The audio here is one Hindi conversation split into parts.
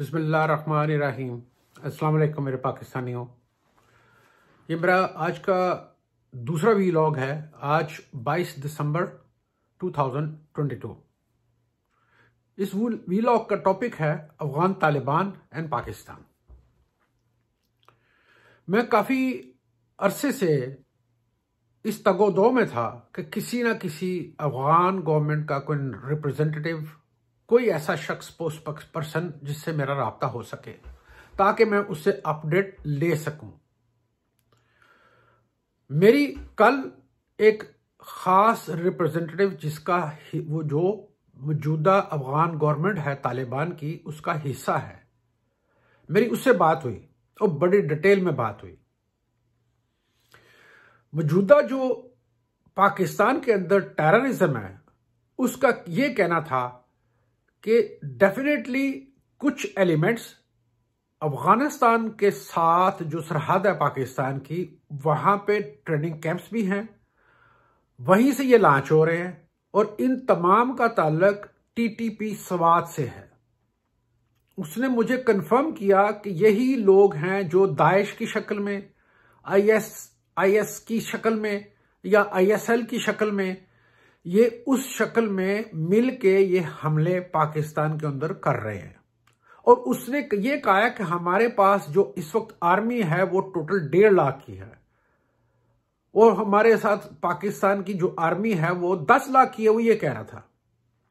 बसमीम वालेकुम मेरे पाकिस्तानियों ये मेरा आज का दूसरा वी है आज 22 दिसंबर 2022 इस वी का टॉपिक है अफगान तालिबान एंड पाकिस्तान मैं काफ़ी अरसे से इस तगोदो में था कि किसी ना किसी अफगान गवर्नमेंट का कोई रिप्रेजेंटेटिव कोई ऐसा शख्स पोस्ट पर्सन जिससे मेरा रबता हो सके ताकि मैं उससे अपडेट ले सकूं मेरी कल एक खास रिप्रेजेंटेटिव जिसका वो जो मौजूदा अफगान गवर्नमेंट है तालिबान की उसका हिस्सा है मेरी उससे बात हुई और बड़ी डिटेल में बात हुई मौजूदा जो पाकिस्तान के अंदर टेररिज्म है उसका ये कहना था कि डेफिनेटली कुछ एलिमेंट्स अफगानिस्तान के साथ जो सरहद है पाकिस्तान की वहां पे ट्रेनिंग कैंप्स भी हैं वहीं से ये लॉन्च हो रहे हैं और इन तमाम का ताल्लक टीटीपी सवाद से है उसने मुझे कंफर्म किया कि यही लोग हैं जो दाइश की शक्ल में आईएस आईएस की शक्ल में या आईएसएल की शक्ल में ये उस शक्ल में मिल के ये हमले पाकिस्तान के अंदर कर रहे हैं और उसने ये कहा कि हमारे पास जो इस वक्त आर्मी है वो टोटल डेढ़ लाख की है और हमारे साथ पाकिस्तान की जो आर्मी है वो दस लाख की है वो ये कह रहा था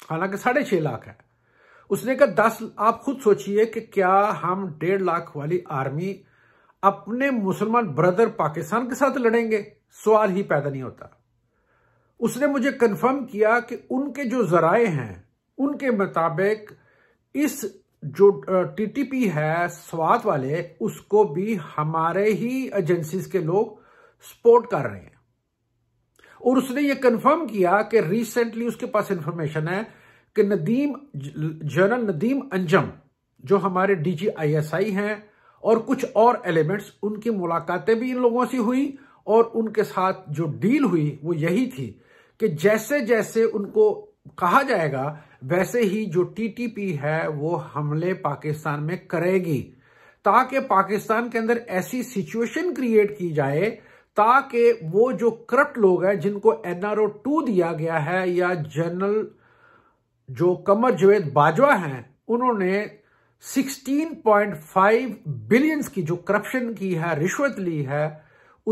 हालांकि साढ़े छह लाख है उसने कहा दस आप खुद सोचिए कि क्या हम डेढ़ लाख वाली आर्मी अपने मुसलमान ब्रदर पाकिस्तान के साथ लड़ेंगे सवाल ही पैदा नहीं होता उसने मुझे कन्फर्म किया कि उनके जो जराए हैं उनके मुताबिक इस जो टीटीपी है स्वात वाले उसको भी हमारे ही एजेंसीज के लोग सपोर्ट कर रहे हैं और उसने ये कंफर्म किया कि रिसेंटली उसके पास इंफॉर्मेशन है कि नदीम जनरल नदीम अंजम जो हमारे डीजीआईएसआई हैं और कुछ और एलिमेंट्स उनकी मुलाकातें भी इन लोगों से हुई और उनके साथ जो डील हुई वो यही थी कि जैसे जैसे उनको कहा जाएगा वैसे ही जो टीटीपी है वो हमले पाकिस्तान में करेगी ताकि पाकिस्तान के अंदर ऐसी सिचुएशन क्रिएट की जाए ताकि वो जो करप्ट लोग हैं जिनको एनआरओ टू दिया गया है या जनरल जो कमर जवेद बाजवा हैं उन्होंने 16.5 बिलियंस की जो करप्शन की है रिश्वत ली है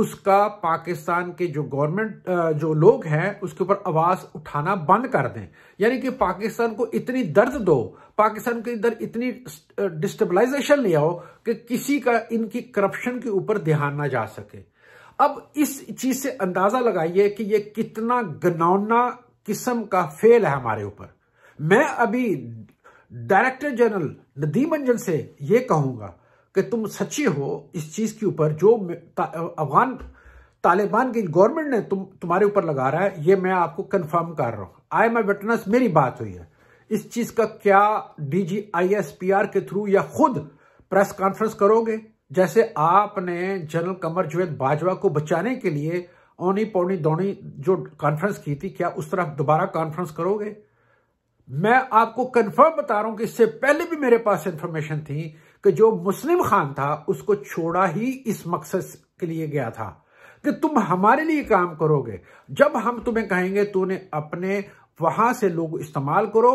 उसका पाकिस्तान के जो गवर्नमेंट जो लोग हैं उसके ऊपर आवाज उठाना बंद कर दें यानी कि पाकिस्तान को इतनी दर्द दो पाकिस्तान के अंदर इतनी डिस्टेबलाइजेशन ले आओ कि किसी का इनकी करप्शन के ऊपर ध्यान ना जा सके अब इस चीज से अंदाजा लगाइए कि ये कितना गनौना किस्म का फेल है हमारे ऊपर मैं अभी डायरेक्टर जनरल नदीम अंजन से ये कहूंगा कि तुम सच्ची हो इस चीज़ के ऊपर जो अफगान तालिबान की गवर्नमेंट ने तुम तुम्हारे ऊपर लगा रहा है ये मैं आपको कंफर्म कर रहा हूं आई एम ए विटनेस मेरी बात हुई है इस चीज़ का क्या डी आई के थ्रू या खुद प्रेस कॉन्फ्रेंस करोगे जैसे आपने जनरल कमर जुवेद बाजवा को बचाने के लिए औनी पौनी दौनी जो कॉन्फ्रेंस की थी क्या उस तरह दोबारा कॉन्फ्रेंस करोगे मैं आपको कंफर्म बता रहा हूं कि इससे पहले भी मेरे पास इंफॉर्मेशन थी कि जो मुस्लिम खान था उसको छोड़ा ही इस मकसद के लिए गया था कि तुम हमारे लिए काम करोगे जब हम तुम्हें कहेंगे तूने अपने वहां से लोग इस्तेमाल करो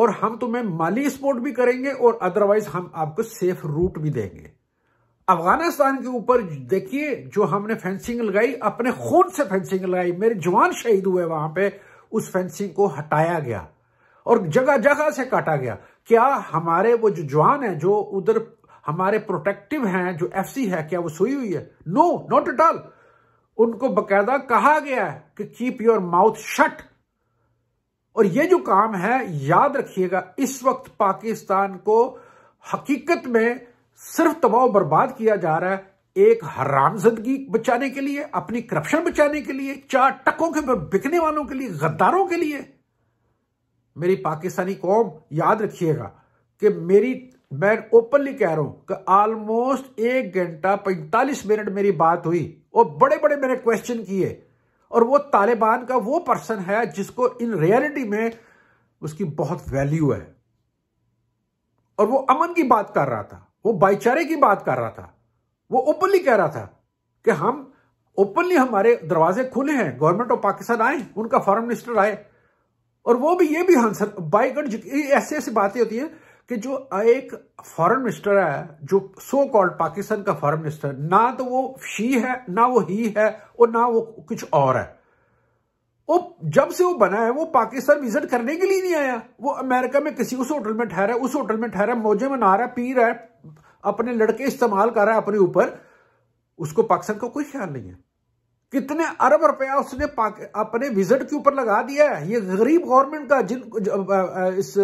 और हम तुम्हें माली सपोर्ट भी करेंगे और अदरवाइज हम आपको सेफ रूट भी देंगे अफगानिस्तान के ऊपर देखिए जो हमने फेंसिंग लगाई अपने खून से फेंसिंग लगाई मेरे जवान शहीद हुए वहां पे उस फेंसिंग को हटाया गया और जगह जगह से काटा गया क्या हमारे वो जो जवान हैं जो उधर हमारे प्रोटेक्टिव हैं जो एफसी है क्या वो सोई हुई है नो नॉट एट ऑल उनको बकायदा कहा गया है कि कीप योर माउथ शट और ये जो काम है याद रखिएगा इस वक्त पाकिस्तान को हकीकत में सिर्फ तबाह बर्बाद किया जा रहा है एक हराम जिंदगी बचाने के लिए अपनी करप्शन बचाने के लिए चार टकों के बिकने वालों के लिए गद्दारों के लिए मेरी पाकिस्तानी कौम याद रखिएगा कि मेरी मैं ओपनली कह रहा हूं कि ऑलमोस्ट एक घंटा पैंतालीस मिनट मेरी बात हुई और बड़े बड़े मैंने क्वेश्चन किए और वो तालिबान का वो पर्सन है जिसको इन रियलिटी में उसकी बहुत वैल्यू है और वो अमन की बात कर रहा था वो भाईचारे की बात कर रहा था वो ओपनली कह रहा था कि हम ओपनली हमारे दरवाजे खुले हैं गवर्नमेंट ऑफ पाकिस्तान आए उनका फॉरन मिनिस्टर आए और वो भी ये भी आंसर बाई गड ऐसी ऐसी बातें होती है कि जो एक फॉरेन मिनिस्टर है जो सो कॉल्ड पाकिस्तान का फॉरेन मिनिस्टर ना तो वो शी है ना वो ही है और ना वो कुछ और है वो जब से वो बना है वो पाकिस्तान विजिट करने के लिए नहीं आया वो अमेरिका में किसी उस होटल में ठहरा उस होटल में ठहरा मौजे में नहा रहा पी रहा है अपने लड़के इस्तेमाल कर रहा है अपने ऊपर उसको पाकिस्तान का को कोई ख्याल नहीं है कितने अरब रुपया उसने अपने विजिट के ऊपर लगा दिया है ये गरीब गवर्नमेंट का जिन इस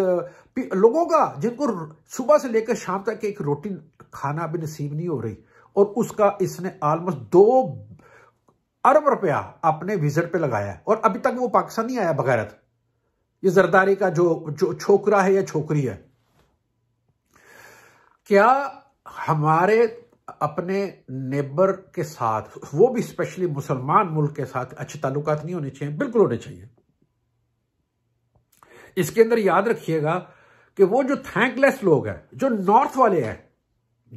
लोगों का जिनको सुबह से लेकर शाम तक एक रोटी खाना भी नसीब नहीं हो रही और उसका इसने ऑलमोस्ट दो अरब रुपया अपने विजिट पे लगाया है और अभी तक वो पाकिस्तान नहीं आया बगैरत ये जरदारी का जो जो छोकरा है या छोकरी है क्या हमारे अपने नेबर के साथ वो भी स्पेशली मुसलमान मुल्क के साथ अच्छे ताल्लुक नहीं होने चाहिए बिल्कुल होने चाहिए इसके अंदर याद रखिएगा कि वो जो थैंकलेस लोग हैं जो नॉर्थ वाले हैं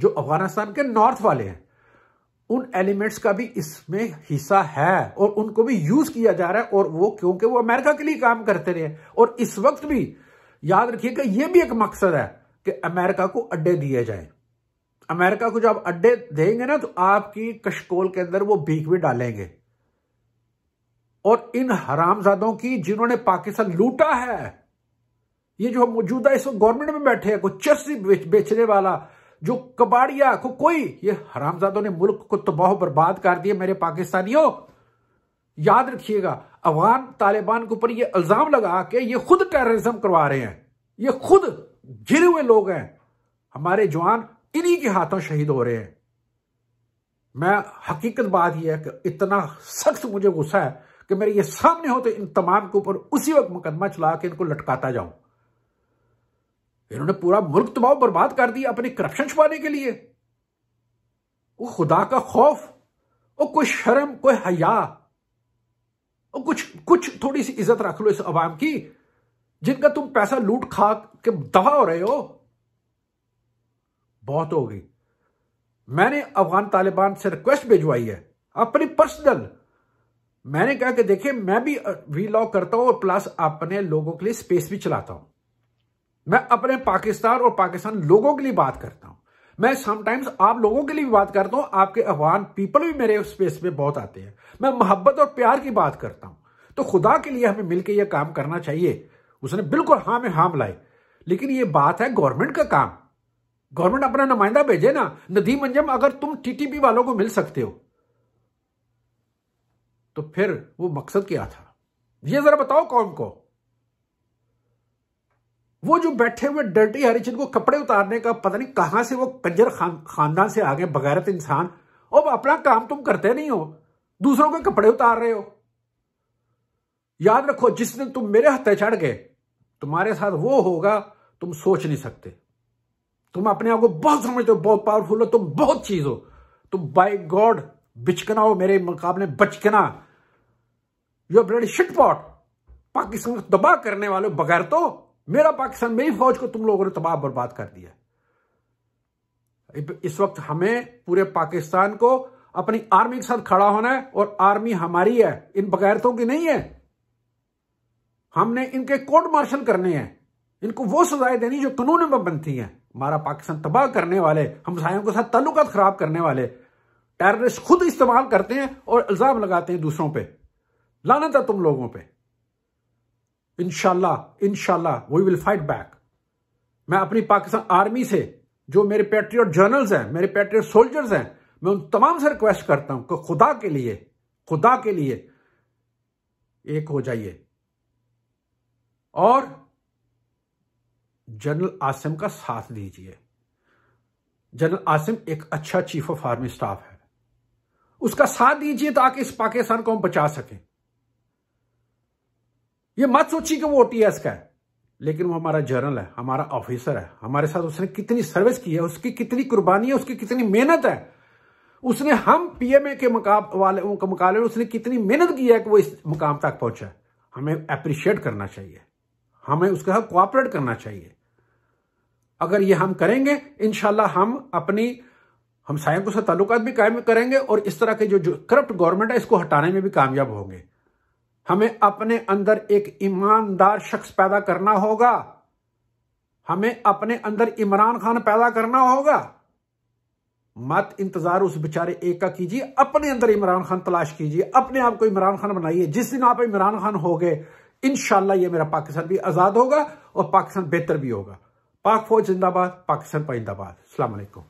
जो अफगानिस्तान के नॉर्थ वाले हैं उन एलिमेंट्स का भी इसमें हिस्सा है और उनको भी यूज किया जा रहा है और वो क्योंकि वो अमेरिका के लिए काम करते रहे और इस वक्त भी याद रखिएगा यह भी एक मकसद है कि अमेरिका को अड्डे दिए जाएं अमेरिका को जब अड्डे देंगे ना तो आपकी कशकोल के अंदर वो भीख भी डालेंगे और इन हरामजादों की जिन्होंने पाकिस्तान लूटा है ये जो मौजूदा इस गवर्नमेंट में बैठे हैं कोई बेच, बेचने वाला जो कबाड़िया को कोई ये हरामजादों ने मुल्क को तबाह बर्बाद कर दिया मेरे पाकिस्तानियों याद रखिएगा अफगान तालिबान के ऊपर ये इल्जाम लगा के ये खुद टेररिज्म करवा रहे हैं ये खुद गिरे हुए लोग हैं हमारे जवान इन्हीं के हाथों शहीद हो रहे हैं मैं हकीकत बात यह है कि इतना सख्त मुझे गुस्सा है कि मेरे ये सामने हो तो इन तमाम के ऊपर उसी वक्त मुकदमा चला के इनको लटकाता जाऊं इन्होंने पूरा मुल्क तबाव बर्बाद कर दिया अपने करप्शन छुपाने के लिए वो खुदा का खौफ और कोई शर्म कोई हया और कुछ कुछ थोड़ी सी इज्जत रख लो इस आवाम की जिनका तुम पैसा लूट खा के दवा हो रहे हो बहुत हो गई मैंने अफगान तालिबान से रिक्वेस्ट भिजवाई है अपनी पर्सनल मैंने कहा कि देखिए मैं भी वी करता हूं और प्लस अपने लोगों के लिए स्पेस भी चलाता हूं मैं अपने पाकिस्तान और पाकिस्तान लोगों के लिए बात करता हूं मैं समटाइम्स आप लोगों के लिए भी बात करता हूं आपके अफगान पीपल भी मेरे स्पेस में बहुत आते हैं मैं मोहब्बत और प्यार की बात करता हूं तो खुदा के लिए हमें मिलकर यह काम करना चाहिए उसने बिल्कुल हाँ में हाँ मिलाए लेकिन यह बात है गवर्नमेंट का काम गवर्नमेंट अपना नुमाइंदा भेजे ना नदीम अंजम अगर तुम टीटीपी वालों को मिल सकते हो तो फिर वो मकसद क्या था ये जरा बताओ कौन को वो जो बैठे हुए डर्टी हरिचंद को कपड़े उतारने का पता नहीं कहां से वो कंजर खानदान से आ गए बगैरत इंसान अब अपना काम तुम करते नहीं हो दूसरों के कपड़े उतार रहे हो याद रखो जिस दिन तुम मेरे हत्या चढ़ गए तुम्हारे साथ वो होगा तुम सोच नहीं सकते तुम अपने आप को बहुत समझते हो बहुत पावरफुल हो तुम बहुत चीज हो तुम बाय गॉड बिचकना हो मेरे मुकाबले बचकना यू ब्रेड शिट पॉट पाकिस्तान को तबाह करने वाले बगैर तो मेरा पाकिस्तान मेरी फौज को तुम लोगों ने तबाह बर्बाद कर दिया इस वक्त हमें पूरे पाकिस्तान को अपनी आर्मी के साथ खड़ा होना है और आर्मी हमारी है इन बगैरतों की नहीं है हमने इनके कोर्ट मार्शल करने हैं इनको वो सजाएं देनी जो कानून में बनती हैं हमारा पाकिस्तान तबाह करने वाले हमसायों के साथ ताल्लुक खराब करने वाले टेररिस्ट खुद इस्तेमाल करते हैं और इल्ज़ाम लगाते हैं दूसरों पर लाना था तुम लोगों पर इनशाला इनशाला वी विल फाइट बैक मैं अपनी पाकिस्तान आर्मी से जो मेरे पेट्रियट जर्नल्स हैं मेरे पेट्रियट सोल्जर्स हैं मैं उन तमाम से रिक्वेस्ट करता हूं कि खुदा के लिए खुदा के लिए एक हो जाइए और जनरल आसिम का साथ दीजिए जनरल आसिम एक अच्छा चीफ ऑफ आर्मी स्टाफ है उसका साथ दीजिए ताकि इस पाकिस्तान को हम बचा सकें ये मत सोचिए कि वो ओटीएस का है लेकिन वो हमारा जनरल है हमारा ऑफिसर है हमारे साथ उसने कितनी सर्विस की है उसकी कितनी कुर्बानी है उसकी कितनी मेहनत है उसने हम पीएमए के मुकाब वाले मुकाबले में उसने कितनी मेहनत की है कि वो इस मुकाम तक पहुंचा हमें अप्रिशिएट करना चाहिए हमें उसके साथ कोऑपरेट करना चाहिए अगर ये हम करेंगे इनशाला हम अपनी हम सायों के साथ ताल्लुकात भी कायम करेंगे और इस तरह के जो, जो करप्ट गवर्नमेंट है इसको हटाने में भी कामयाब होंगे हमें अपने अंदर एक ईमानदार शख्स पैदा करना होगा हमें अपने अंदर इमरान खान पैदा करना होगा मत इंतजार उस बेचारे एक का कीजिए अपने अंदर इमरान खान तलाश कीजिए अपने आप को इमरान खान बनाइए जिस दिन आप इमरान खान हो गए इनशाला मेरा पाकिस्तान भी आजाद होगा और पाकिस्तान बेहतर भी होगा पाक फौज जिंदाबाद पाकिस्तान जिंदाबाद अलैक्म